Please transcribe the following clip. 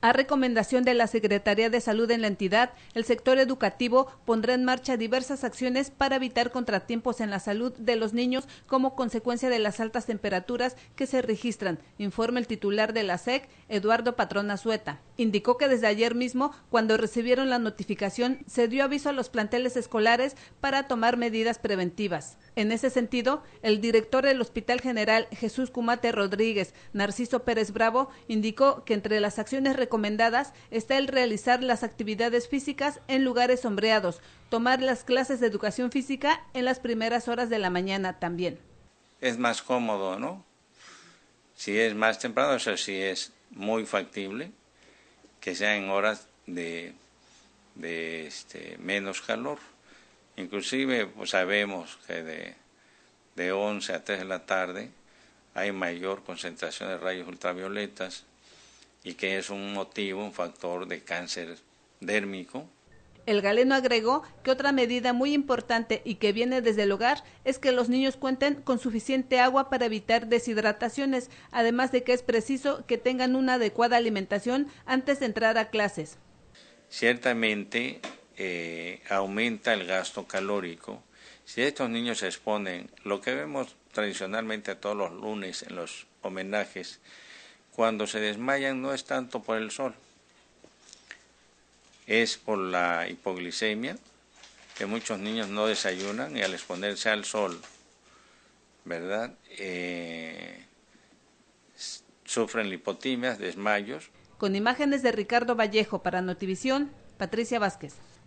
A recomendación de la Secretaría de Salud en la entidad, el sector educativo pondrá en marcha diversas acciones para evitar contratiempos en la salud de los niños como consecuencia de las altas temperaturas que se registran, informa el titular de la SEC, Eduardo Patrón Azueta. Indicó que desde ayer mismo, cuando recibieron la notificación, se dio aviso a los planteles escolares para tomar medidas preventivas. En ese sentido, el director del Hospital General, Jesús Cumate Rodríguez, Narciso Pérez Bravo, indicó que entre las acciones recomendadas está el realizar las actividades físicas en lugares sombreados, tomar las clases de educación física en las primeras horas de la mañana también. Es más cómodo, ¿no? Si es más temprano, eso sí es muy factible, que sea en horas de, de este, menos calor. Inclusive pues sabemos que de, de 11 a 3 de la tarde hay mayor concentración de rayos ultravioletas y que es un motivo, un factor de cáncer dérmico. El galeno agregó que otra medida muy importante y que viene desde el hogar es que los niños cuenten con suficiente agua para evitar deshidrataciones, además de que es preciso que tengan una adecuada alimentación antes de entrar a clases. Ciertamente eh, aumenta el gasto calórico. Si estos niños se exponen, lo que vemos tradicionalmente todos los lunes en los homenajes, cuando se desmayan no es tanto por el sol, es por la hipoglicemia, que muchos niños no desayunan y al exponerse al sol, ¿verdad? Eh, sufren lipotimias, desmayos. Con imágenes de Ricardo Vallejo para Notivisión, Patricia Vázquez.